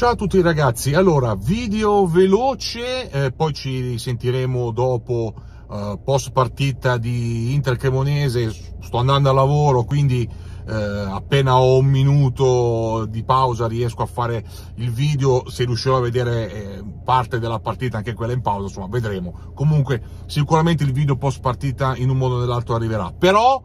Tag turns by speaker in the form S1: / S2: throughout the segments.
S1: Ciao a tutti ragazzi, allora video veloce, eh, poi ci sentiremo dopo eh, post partita di Inter Cremonese, sto andando a lavoro quindi eh, appena ho un minuto di pausa riesco a fare il video, se riuscirò a vedere eh, parte della partita anche quella in pausa, insomma vedremo, comunque sicuramente il video post partita in un modo o nell'altro arriverà, però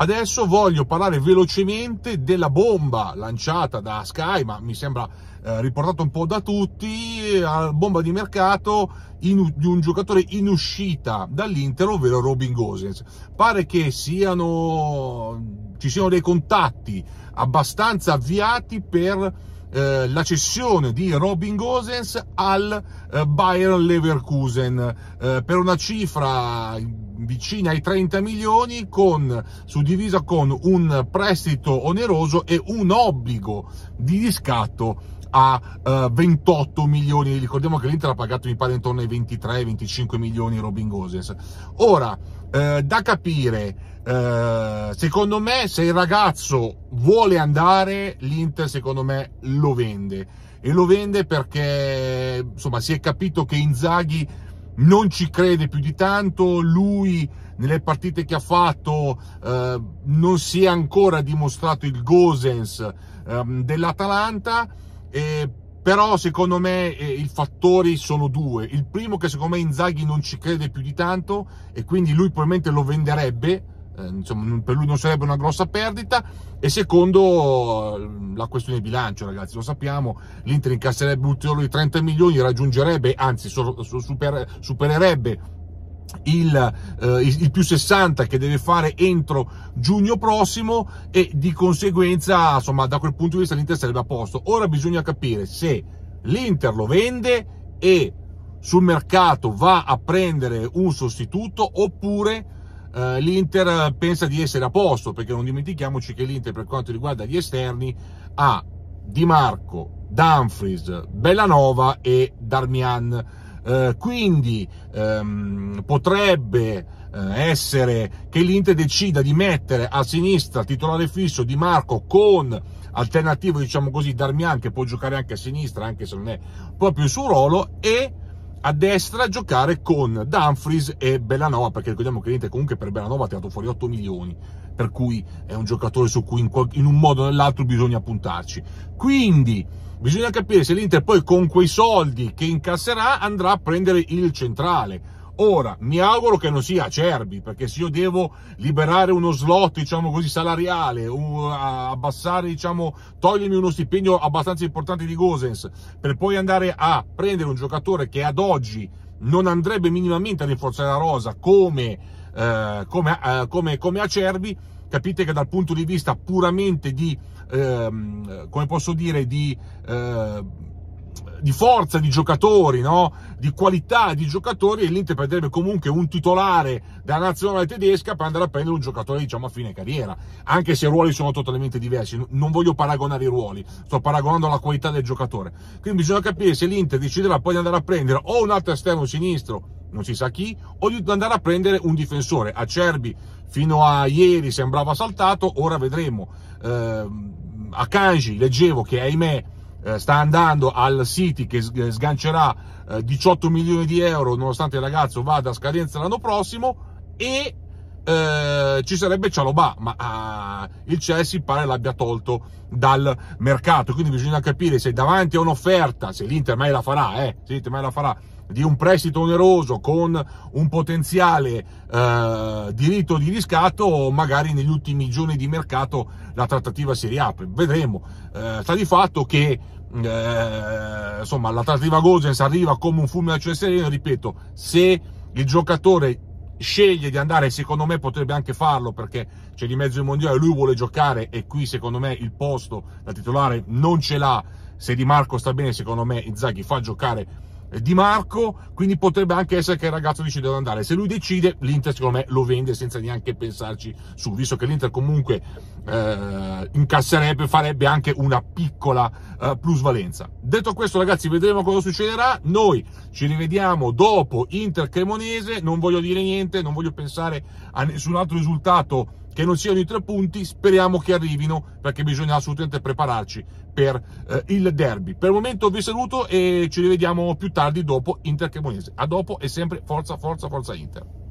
S1: Adesso voglio parlare velocemente della bomba lanciata da Sky, ma mi sembra eh, riportato un po' da tutti, eh, bomba di mercato in, di un giocatore in uscita dall'Inter, ovvero Robin Gosens. Pare che siano, ci siano dei contatti abbastanza avviati per eh, la cessione di Robin Gosens al eh, Bayern Leverkusen eh, per una cifra vicina ai 30 milioni con, suddivisa con un prestito oneroso e un obbligo di riscatto a 28 eh, milioni ricordiamo che l'Inter ha pagato mi pare intorno ai 23-25 milioni Robin Gosens ora eh, da capire eh, secondo me se il ragazzo vuole andare, l'Inter secondo me lo vende. E lo vende perché insomma si è capito che Inzaghi non ci crede più di tanto, lui nelle partite che ha fatto eh, non si è ancora dimostrato il Gosens eh, dell'Atalanta, eh, però secondo me eh, i fattori sono due. Il primo che secondo me Inzaghi non ci crede più di tanto e quindi lui probabilmente lo venderebbe, eh, insomma, per lui non sarebbe una grossa perdita e secondo la questione di bilancio ragazzi lo sappiamo l'Inter incasserebbe ulteriori 30 milioni raggiungerebbe anzi super, supererebbe il, eh, il, più 60 che deve fare entro giugno prossimo e di conseguenza insomma da quel punto di vista l'Inter sarebbe a posto ora bisogna capire se l'Inter lo vende e sul mercato va a prendere un sostituto oppure eh, l'Inter pensa di essere a posto, perché non dimentichiamoci che l'Inter per quanto riguarda gli esterni ha Di Marco, Dumfries, Bellanova e Darmian. Eh, quindi ehm, potrebbe eh, essere che l'Inter decida di mettere a sinistra titolare fisso Di Marco con alternativo diciamo così Darmian che può giocare anche a sinistra anche se non è proprio il suo ruolo e a destra giocare con Dumfries e Bellanova, perché ricordiamo che l'Inter comunque per Bellanova ha tirato fuori 8 milioni, per cui è un giocatore su cui in, in un modo o nell'altro bisogna puntarci. Quindi bisogna capire se l'Inter poi con quei soldi che incasserà andrà a prendere il centrale Ora, mi auguro che non sia Acerbi, perché se io devo liberare uno slot, diciamo così, salariale, un, abbassare, diciamo, togliermi uno stipendio abbastanza importante di Gosens, per poi andare a prendere un giocatore che ad oggi non andrebbe minimamente a rinforzare la rosa come, eh, come, eh, come, come Acerbi, capite che dal punto di vista puramente di, ehm, come posso dire, di... Eh, di forza di giocatori, no? di qualità di giocatori e l'Inter prenderebbe comunque un titolare della nazionale tedesca per andare a prendere un giocatore diciamo a fine carriera, anche se i ruoli sono totalmente diversi, non voglio paragonare i ruoli, sto paragonando la qualità del giocatore, quindi bisogna capire se l'Inter deciderà poi di andare a prendere o un altro esterno sinistro, non si sa chi, o di andare a prendere un difensore, Acerbi fino a ieri sembrava saltato, ora vedremo, eh, a Kanji leggevo che ahimè eh, sta andando al City che eh, sgancerà 18 eh, milioni di euro nonostante il ragazzo vada a scadenza l'anno prossimo e eh, ci sarebbe Cialobà, ma eh, il Chelsea pare l'abbia tolto dal mercato, quindi bisogna capire se davanti a un'offerta, se l'Inter mai la farà, eh, se l'Inter mai la farà, di un prestito oneroso con un potenziale eh, diritto di riscatto, o magari negli ultimi giorni di mercato la trattativa si riapre. Vedremo. Eh, sta di fatto che eh, insomma, la trattativa Gosens arriva come un fulmine a ciel sereno, ripeto, se il giocatore sceglie di andare, secondo me potrebbe anche farlo perché c'è di mezzo il mondiale, lui vuole giocare e qui secondo me il posto da titolare non ce l'ha, se Di Marco sta bene secondo me Inzaghi fa giocare eh, di Marco, quindi potrebbe anche essere che il ragazzo decida di andare. Se lui decide, l'Inter secondo me lo vende senza neanche pensarci su, visto che l'Inter comunque eh, incasserebbe, farebbe anche una piccola eh, plusvalenza. Detto questo ragazzi, vedremo cosa succederà. Noi ci rivediamo dopo Inter Cremonese, non voglio dire niente, non voglio pensare a nessun altro risultato che non siano i tre punti, speriamo che arrivino perché bisogna assolutamente prepararci per eh, il derby. Per il momento vi saluto e ci rivediamo più tardi dopo Inter Cremonese. A dopo e sempre forza, forza, forza Inter.